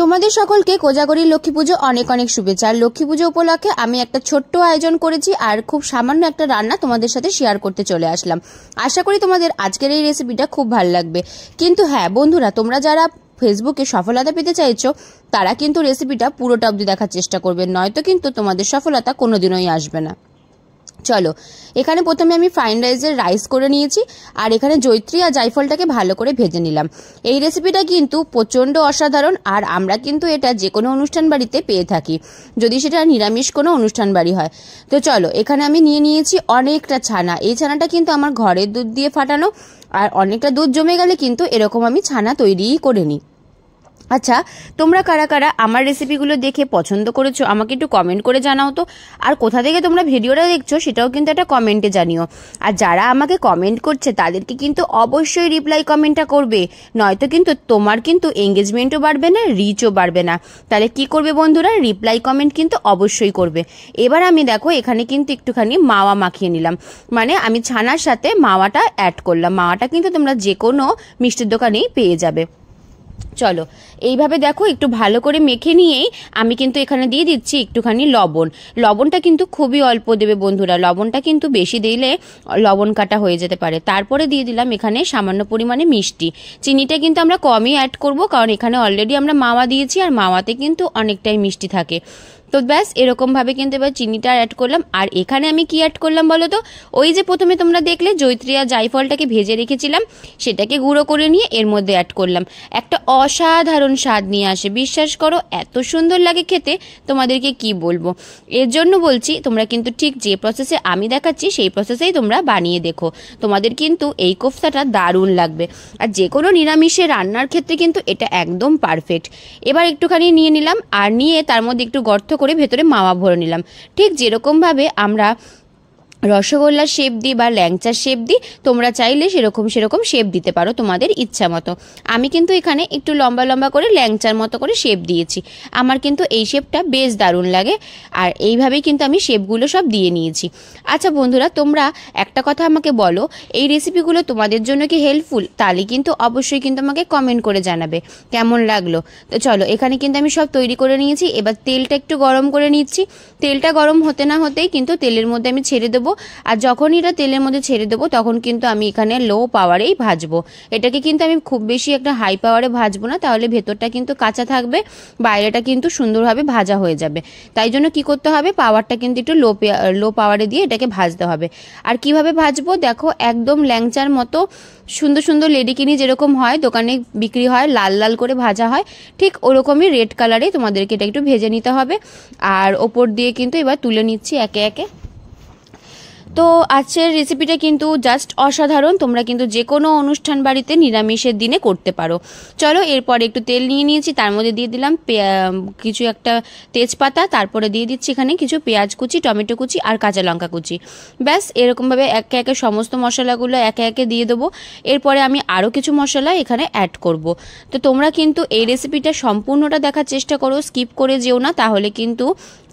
তোমাদের সকলকে কোজাগরি লক্ষ্মী পুজো অনেক অনেক শুভেচ্ছা আর লক্ষ্মী পুজো উপলক্ষে আমি একটা ছোট্ট আয়োজন করেছি আর খুব সামান্য একটা রান্না তোমাদের সাথে শেয়ার করতে চলে আসলাম আশা করি তোমাদের আজকের এই রেসিপিটা খুব ভালো লাগবে কিন্তু হ্যাঁ বন্ধুরা তোমরা যারা ফেসবুকে সফলতা পেতে চাইছো তারা কিন্তু রেসিপিটা পুরোটা অবধি দেখার চেষ্টা করবে নয়তো কিন্তু তোমাদের সফলতা কোনোদিনই আসবে না চলো এখানে প্রথমে আমি ফ্রাইড রাইসের রাইস করে নিয়েছি আর এখানে জৈত্রী আর জাইফলটাকে ভালো করে ভেজে নিলাম এই রেসিপিটা কিন্তু প্রচণ্ড অসাধারণ আর আমরা কিন্তু এটা যে কোনো অনুষ্ঠান বাড়িতে পেয়ে থাকি যদি সেটা নিরামিষ কোনো অনুষ্ঠান বাড়ি হয় তো চলো এখানে আমি নিয়ে নিয়েছি অনেকটা ছানা এই ছানাটা কিন্তু আমার ঘরের দুধ দিয়ে ফাটানো আর অনেকটা দুধ জমে গেলে কিন্তু এরকম আমি ছানা তৈরিই করে নিই আচ্ছা তোমরা কারা কারা আমার রেসিপিগুলো দেখে পছন্দ করেছো আমাকে একটু কমেন্ট করে জানাও তো আর কোথা থেকে তোমরা ভিডিওটা দেখছো সেটাও কিন্তু একটা কমেন্টে জানিও আর যারা আমাকে কমেন্ট করছে তাদেরকে কিন্তু অবশ্যই রিপ্লাই কমেন্টটা করবে নয়তো কিন্তু তোমার কিন্তু এঙ্গেজমেন্টও বাড়বে না রিচও বাড়বে না তাহলে কি করবে বন্ধুরা রিপ্লাই কমেন্ট কিন্তু অবশ্যই করবে এবার আমি দেখো এখানে কিন্তু একটুখানি মাওয়া মাখিয়ে নিলাম মানে আমি ছানার সাথে মাওয়াটা অ্যাড করলাম মাওয়াটা কিন্তু তোমরা যে কোনো মিষ্টির দোকানেই পেয়ে যাবে চলো এইভাবে দেখো একটু ভালো করে মেখে নিয়েই আমি কিন্তু এখানে দিয়ে দিচ্ছি একটুখানি লবণ লবণটা কিন্তু খুবই অল্প দেবে বন্ধুরা লবণটা কিন্তু বেশি দিলে লবণ কাটা হয়ে যেতে পারে তারপরে দিয়ে দিলাম এখানে সামান্য পরিমাণে মিষ্টি চিনিটা কিন্তু আমরা কমই অ্যাড করব কারণ এখানে অলরেডি আমরা মাওয়া দিয়েছি আর মাওয়াতে কিন্তু অনেকটাই মিষ্টি থাকে তো ব্যাস এরকমভাবে কিন্তু এবার চিনিটা অ্যাড করলাম আর এখানে আমি কি অ্যাড করলাম বলো তো ওই যে প্রথমে তোমরা দেখলে জৈত্রিয়া জাইফলটাকে ভেজে রেখেছিলাম সেটাকে গুঁড়ো করে নিয়ে এর মধ্যে অ্যাড করলাম একটা অসাধারণ স্বাদ নিয়ে আসে বিশ্বাস করো এত সুন্দর লাগে খেতে তোমাদেরকে কি বলবো এর জন্য বলছি তোমরা কিন্তু ঠিক যে প্রসেসে আমি দেখাচ্ছি সেই প্রসেসেই তোমরা বানিয়ে দেখো তোমাদের কিন্তু এই কোফতাটা দারুণ লাগবে আর যে কোনো নিরামিষে রান্নার ক্ষেত্রে কিন্তু এটা একদম পারফেক্ট এবার একটুখানি নিয়ে নিলাম আর নিয়ে তার মধ্যে একটু গর্ত করে ভেতরে মাওয়া ভরে নিলাম ঠিক যেরকমভাবে আমরা রসগোল্লা শেপ দিই বা ল্যাংচার শেপ দিই তোমরা চাইলে সেরকম সেরকম শেপ দিতে পারো তোমাদের ইচ্ছা মতো আমি কিন্তু এখানে একটু লম্বা লম্বা করে ল্যাংচার মতো করে শেপ দিয়েছি আমার কিন্তু এই শেপটা বেশ দারুণ লাগে আর এইভাবেই কিন্তু আমি শেপগুলো সব দিয়ে নিয়েছি আচ্ছা বন্ধুরা তোমরা একটা কথা আমাকে বলো এই রেসিপিগুলো তোমাদের জন্য কি হেল্পফুল তাহলে কিন্তু অবশ্যই কিন্তু আমাকে কমেন্ট করে জানাবে কেমন লাগলো তো চলো এখানে কিন্তু আমি সব তৈরি করে নিয়েছি এবার তেলটা একটু গরম করে নিচ্ছি তেলটা গরম হতে না হতেই কিন্তু তেলের মধ্যে আমি ছেড়ে দেবো আর যখন এটা তেলের মধ্যে ছেড়ে দেবো তখন কিন্তু আমি এখানে লো পাওয়ারেই ভাজবো এটাকে কিন্তু আমি খুব বেশি একটা হাই পাওয়ারে ভাজবো না তাহলে ভেতরটা কিন্তু কাঁচা থাকবে বাইরেটা কিন্তু সুন্দরভাবে ভাজা হয়ে যাবে তাই জন্য কী করতে হবে পাওয়ারটা কিন্তু একটু লো লো পাওয়ারে দিয়ে এটাকে ভাজতে হবে আর কিভাবে ভাজবো দেখো একদম ল্যাংচার মতো সুন্দর সুন্দর লেডিকিনি যেরকম হয় দোকানে বিক্রি হয় লাল লাল করে ভাজা হয় ঠিক ওরকমই রেড কালারে তোমাদেরকে এটা একটু ভেজে নিতে হবে আর ওপর দিয়ে কিন্তু এবার তুলে নিচ্ছি একে একে তো আজকের রেসিপিটা কিন্তু জাস্ট অসাধারণ তোমরা কিন্তু যে কোনো অনুষ্ঠান বাড়িতে নিরামিষের দিনে করতে পারো চলো এরপর একটু তেল নিয়ে নিয়েছি তার মধ্যে দিয়ে দিলাম কিছু একটা তেজপাতা তারপরে দিয়ে দিচ্ছি এখানে কিছু পেঁয়াজ কুচি টমেটো কুচি আর কাঁচা লঙ্কা কুচি ব্যাস এরকমভাবে একে একে সমস্ত মশলাগুলো একে একে দিয়ে দেবো এরপরে আমি আরও কিছু মশলা এখানে অ্যাড করব তো তোমরা কিন্তু এই রেসিপিটা সম্পূর্ণটা দেখার চেষ্টা করো স্কিপ করে যেও না তাহলে কিন্তু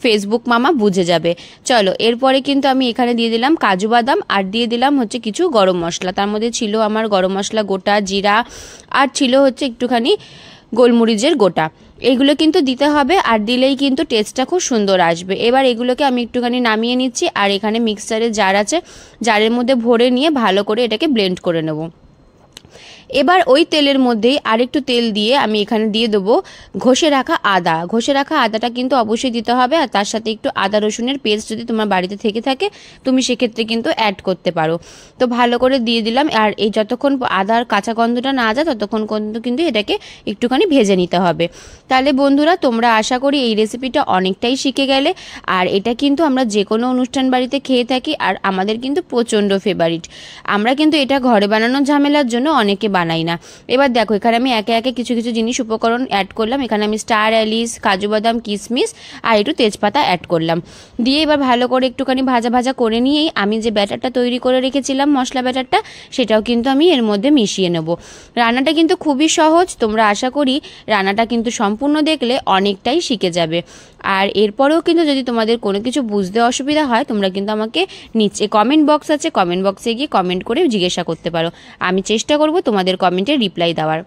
ফেসবুক মামা বুঝে যাবে চলো এরপরে কিন্তু আমি এখানে দিয়ে দিলাম দিলাম কাজু বাদাম আর দিয়ে দিলাম হচ্ছে কিছু গরম মশলা তার মধ্যে ছিল আমার গরম মশলা গোটা জিরা আর ছিল হচ্ছে একটুখানি গোলমরিচের গোটা এগুলো কিন্তু দিতে হবে আর দিলেই কিন্তু টেস্টটা খুব সুন্দর আসবে এবার এগুলোকে আমি একটুখানি নামিয়ে নিচ্ছি আর এখানে মিক্সারের জার আছে জারের মধ্যে ভরে নিয়ে ভালো করে এটাকে ব্লেন্ড করে নেব এবার ওই তেলের মধ্যেই আরেকটু তেল দিয়ে আমি এখানে দিয়ে দেবো ঘষে রাখা আদা ঘষে রাখা আদাটা কিন্তু অবশ্যই দিতে হবে আর তার সাথে একটু আদা রসুনের পেস্ট যদি তোমার বাড়িতে থেকে থাকে তুমি সেক্ষেত্রে কিন্তু অ্যাড করতে পারো তো ভালো করে দিয়ে দিলাম আর এই যতক্ষণ আদার কাঁচা গন্ধটা না যায় ততক্ষণ কিন্তু এটাকে একটুখানি ভেজে নিতে হবে তাহলে বন্ধুরা তোমরা আশা করি এই রেসিপিটা অনেকটাই শিখে গেলে আর এটা কিন্তু আমরা যে কোনো অনুষ্ঠান বাড়িতে খেয়ে থাকি আর আমাদের কিন্তু প্রচণ্ড ফেভারিট আমরা কিন্তু এটা ঘরে বানানোর ঝামেলার জন্য অনেকে বানাই না এবার দেখো এখানে আমি একে একে কিছু কিছু জিনিস উপকরণ অ্যাড করলাম এখানে আমি স্টার অ্যালিস কাজু বাদাম কিশমিশ আর একটু তেজপাতা অ্যাড করলাম দিয়ে এবার ভালো করে একটুখানি ভাজা ভাজা করে নিয়েই আমি যে ব্যাটারটা তৈরি করে রেখেছিলাম মশলা ব্যাটারটা সেটাও কিন্তু আমি এর মধ্যে মিশিয়ে নেব রান্নাটা কিন্তু খুবই সহজ তোমরা আশা করি রান্নাটা কিন্তু সম্পূর্ণ দেখলে অনেকটাই শিখে যাবে আর এরপরেও কিন্তু যদি তোমাদের কোনো কিছু বুঝতে অসুবিধা হয় তোমরা কিন্তু আমাকে নিচে কমেন্ট বক্স আছে কমেন্ট বক্সে গিয়ে কমেন্ট করে জিজ্ঞাসা করতে পারো আমি চেষ্টা করব তোমাদের তোমাদের কমেন্টে রিপ্লাই দেওয়ার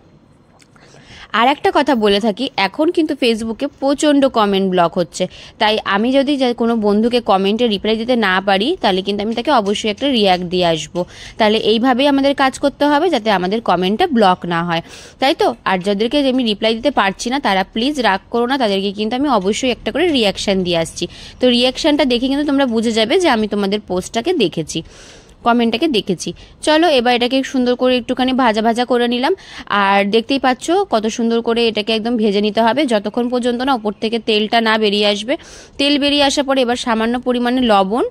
আর একটা কথা বলে থাকি এখন কিন্তু ফেসবুকে প্রচণ্ড কমেন্ট ব্লক হচ্ছে তাই আমি যদি কোনো বন্ধুকে কমেন্টে রিপ্লাই দিতে না পারি তাহলে কিন্তু আমি তাকে অবশ্যই একটা রিয়াক্ট দিয়ে আসবো তাহলে এইভাবেই আমাদের কাজ করতে হবে যাতে আমাদের কমেন্টটা ব্লক না হয় তাই তো আর যাদেরকে আমি রিপ্লাই দিতে পারছি না তারা প্লিজ রাগ করো না তাদেরকে কিন্তু আমি অবশ্যই একটা করে রিয়াকশান দিয়ে আসছি তো রিয়াকশানটা দেখে কিন্তু তোমরা বুঝে যাবে যে আমি তোমাদের পোস্টটাকে দেখেছি কমেন্টটাকে দেখেছি চলো এবার এটাকে সুন্দর করে একটুখানি ভাজা ভাজা করে নিলাম আর দেখতেই পাচ্ছ কত সুন্দর করে এটাকে একদম ভেজে নিতে হবে যতক্ষণ পর্যন্ত না ওপর থেকে তেলটা না বেরিয়ে আসবে তেল বেরিয়ে আসার পরে এবার সামান্য পরিমাণে লবণ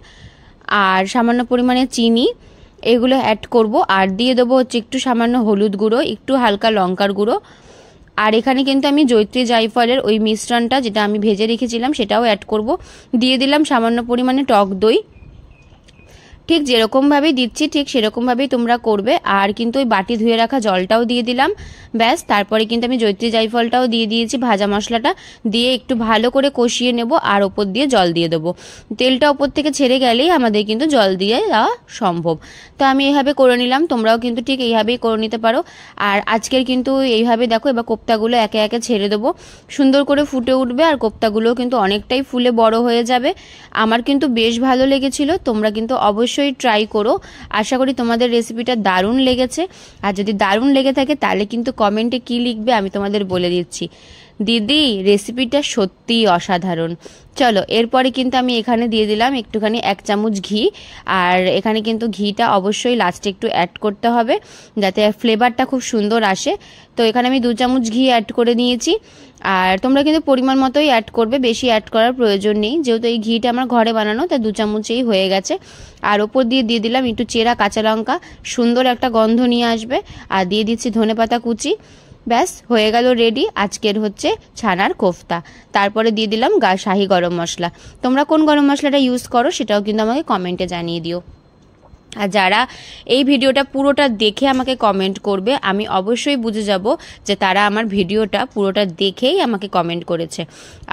আর সামান্য পরিমাণে চিনি এগুলো অ্যাড করব আর দিয়ে দেবো হচ্ছে একটু সামান্য হলুদ গুঁড়ো একটু হালকা লঙ্কার গুঁড়ো আর এখানে কিন্তু আমি জৈত্রী জাইফলের ওই মিশ্রণটা যেটা আমি ভেজে রেখেছিলাম সেটাও অ্যাড করব দিয়ে দিলাম সামান্য পরিমাণে টক দই ঠিক যেরকমভাবেই দিচ্ছি ঠিক সেরকমভাবেই তোমরা করবে আর কিন্তু ওই বাটি ধুয়ে রাখা জলটাও দিয়ে দিলাম ব্যাস তারপরে কিন্তু আমি জৈত্রী জাইফলটাও দিয়ে দিয়েছি ভাজা মশলাটা দিয়ে একটু ভালো করে কষিয়ে নেব আর ওপর দিয়ে জল দিয়ে দেবো তেলটা ওপর থেকে ছেড়ে গেলেই আমাদের কিন্তু জল দিয়ে দেওয়া সম্ভব তো আমি এইভাবে করে নিলাম তোমরাও কিন্তু ঠিক এইভাবেই করে নিতে পারো আর আজকের কিন্তু এইভাবে দেখো এবার কোপ্তাগুলো একে একে ছেড়ে দেবো সুন্দর করে ফুটে উঠবে আর কোপ্তাগুলোও কিন্তু অনেকটাই ফুলে বড় হয়ে যাবে আমার কিন্তু বেশ ভালো লেগেছিল তোমরা কিন্তু অবশ্যই অবশ্যই ট্রাই করো আশা করি তোমাদের রেসিপিটা দারুণ লেগেছে আর যদি দারুণ লেগে থাকে তাহলে কিন্তু কমেন্টে কি লিখবে আমি তোমাদের বলে দিচ্ছি দিদি রেসিপিটা সত্যিই অসাধারণ চলো এরপরে কিন্তু আমি এখানে দিয়ে দিলাম একটুখানি এক চামচ ঘি আর এখানে কিন্তু ঘিটা অবশ্যই লাস্টে একটু অ্যাড করতে হবে যাতে ফ্লেভারটা খুব সুন্দর আসে তো এখানে আমি দু চামচ ঘি অ্যাড করে নিয়েছি আর তোমরা কিন্তু পরিমাণ মতোই অ্যাড করবে বেশি অ্যাড করার প্রয়োজন নেই যেহেতু এই ঘিটা আমার ঘরে বানানো তাই দু চামচেই হয়ে গেছে আর ওপর দিয়ে দিয়ে দিলাম একটু চেরা কাঁচা লঙ্কা সুন্দর একটা গন্ধ নিয়ে আসবে আর দিয়ে দিচ্ছি ধনে পাতা কুচি ব্যাস হয়ে গেল রেডি আজকের হচ্ছে ছানার কোফতা তারপরে দিয়ে দিলাম গা শাহি গরম মশলা তোমরা কোন গরম মশলাটা ইউজ করো সেটাও কিন্তু আমাকে কমেন্টে জানিয়ে দিও আর যারা এই ভিডিওটা পুরোটা দেখে আমাকে কমেন্ট করবে আমি অবশ্যই বুঝে যাব যে তারা আমার ভিডিওটা পুরোটা দেখেই আমাকে কমেন্ট করেছে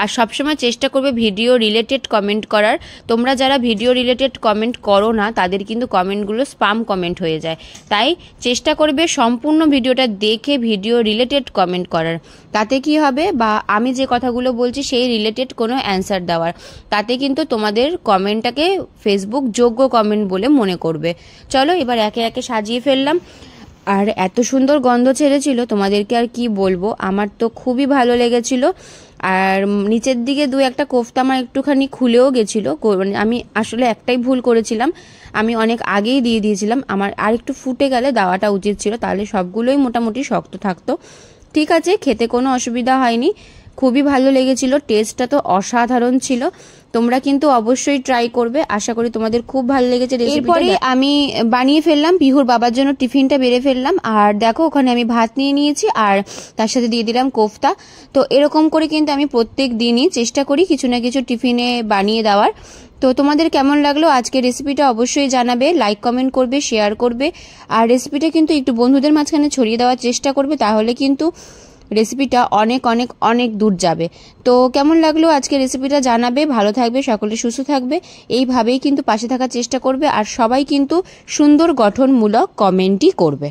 আর সবসময় চেষ্টা করবে ভিডিও রিলেটেড কমেন্ট করার তোমরা যারা ভিডিও রিলেটেড কমেন্ট করো না তাদের কিন্তু কমেন্টগুলো স্পাম কমেন্ট হয়ে যায় তাই চেষ্টা করবে সম্পূর্ণ ভিডিওটা দেখে ভিডিও রিলেটেড কমেন্ট করার তাতে কি হবে বা আমি যে কথাগুলো বলছি সেই রিলেটেড কোনো অ্যান্সার দেওয়ার তাতে কিন্তু তোমাদের কমেন্টটাকে ফেসবুক যোগ্য কমেন্ট বলে মনে করবে চলো এবার একে একে সাজিয়ে ফেললাম আর এত সুন্দর গন্ধ ছেড়েছিল তোমাদেরকে আর কি বলবো আমার তো খুবই ভালো লেগেছিল আর নিচের দিকে দু একটা কোফতা আমার একটুখানি খুলেও গেছিলো মানে আমি আসলে একটাই ভুল করেছিলাম আমি অনেক আগেই দিয়ে দিয়েছিলাম আমার আর একটু ফুটে গেলে দেওয়াটা উচিত ছিল তাহলে সবগুলোই মোটামুটি শক্ত থাকতো ঠিক আছে খেতে কোনো অসুবিধা হয়নি খুবই ভালো লেগেছিল টেস্টটা তো অসাধারণ ছিল তোমরা কিন্তু অবশ্যই ট্রাই করবে আশা করি তোমাদের খুব ভালো লেগেছে এরপরে আমি বানিয়ে ফেললাম পিহুর বাবার জন্য টিফিনটা বেড়ে ফেললাম আর দেখো ওখানে আমি ভাত নিয়ে নিয়েছি আর তার সাথে দিয়ে দিলাম কোফতা তো এরকম করে কিন্তু আমি প্রত্যেক দিনই চেষ্টা করি কিছু না কিছু টিফিনে বানিয়ে দেওয়ার তো তোমাদের কেমন লাগলো আজকে রেসিপিটা অবশ্যই জানাবে লাইক কমেন্ট করবে শেয়ার করবে আর রেসিপিটা কিন্তু একটু বন্ধুদের মাঝখানে ছড়িয়ে দেওয়ার চেষ্টা করবে তাহলে কিন্তু রেসিপিটা অনেক অনেক অনেক দূর যাবে তো কেমন লাগলো আজকে রেসিপিটা জানাবে ভালো থাকবে সকলে সুস্থ থাকবে এইভাবেই কিন্তু পাশে থাকার চেষ্টা করবে আর সবাই কিন্তু সুন্দর গঠনমূলক কমেন্টই করবে